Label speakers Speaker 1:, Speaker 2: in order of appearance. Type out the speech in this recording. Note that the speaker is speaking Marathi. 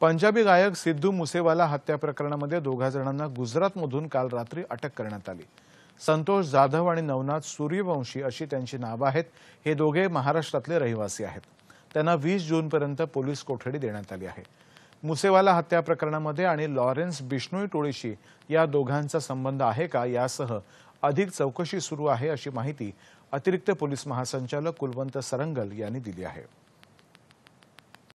Speaker 1: पंजाबी गायक सिद्धू मुसेवाला हत्या प्रकरणामध्ये दोघा जणांना गुजरातमधून काल रात्री अटक करण्यात आली संतोष जाधव आणि नवनाथ सूर्यवंशी अशी त्यांची नावं आहेत हे दोघे महाराष्ट्रातले रहिवासी आहेत त्यांना वीस जूनपर्यंत पोलीस कोठडी देण्यात आली आहे मुसेवाला हत्या प्रकरणामध्ये आणि लॉरेन्स बिष्णोई टोळीशी या दोघांचा संबंध आहे का यासह अधिक चौकशी सुरू आहे अशी माहिती अतिरिक्त पोलीस महासंचालक कुलवंत सरंगल यांनी दिली आहे